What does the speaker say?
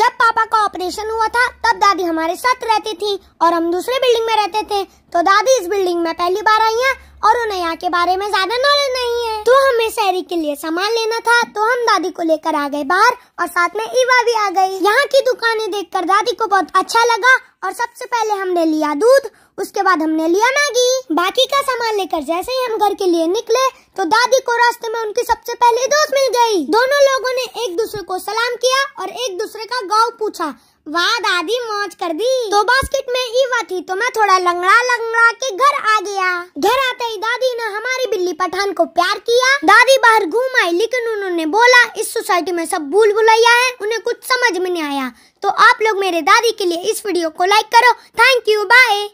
जब पापा का ऑपरेशन हुआ था तब दादी हमारे साथ रहती थी और हम दूसरे बिल्डिंग में रहते थे तो दादी इस बिल्डिंग में पहली बार आई है और उन्हें यहाँ के बारे में ज्यादा नॉलेज नहीं है तो हमें शहरी के लिए सामान लेना था तो हम दादी को लेकर आ गए बाहर और साथ में इवा भी आ गई यहाँ की दुकानें देखकर दादी को बहुत अच्छा लगा और सबसे पहले हमने लिया दूध उसके बाद हमने लिया मैगी बाकी का सामान लेकर जैसे ही हम घर के लिए निकले तो दादी को रास्ते में उनकी सबसे पहली दोस्त मिल गई दोनों लोगों ने एक दूसरे को सलाम किया और एक दूसरे का गाँव पूछा वाह दादी मौज कर दी तो बास्केट में ईवा थी तो मैं थोड़ा लंगड़ा लंगड़ा के घर आ गया घर आते ही दादी ने हमारी बिल्ली पठान को प्यार किया दादी बाहर घूम आई लेकिन उन्होंने बोला इस सोसाइटी में सब भूल भुलैया है उन्हें कुछ समझ में नहीं आया तो आप लोग मेरे दादी के लिए इस वीडियो को लाइक करो थैंक यू बाय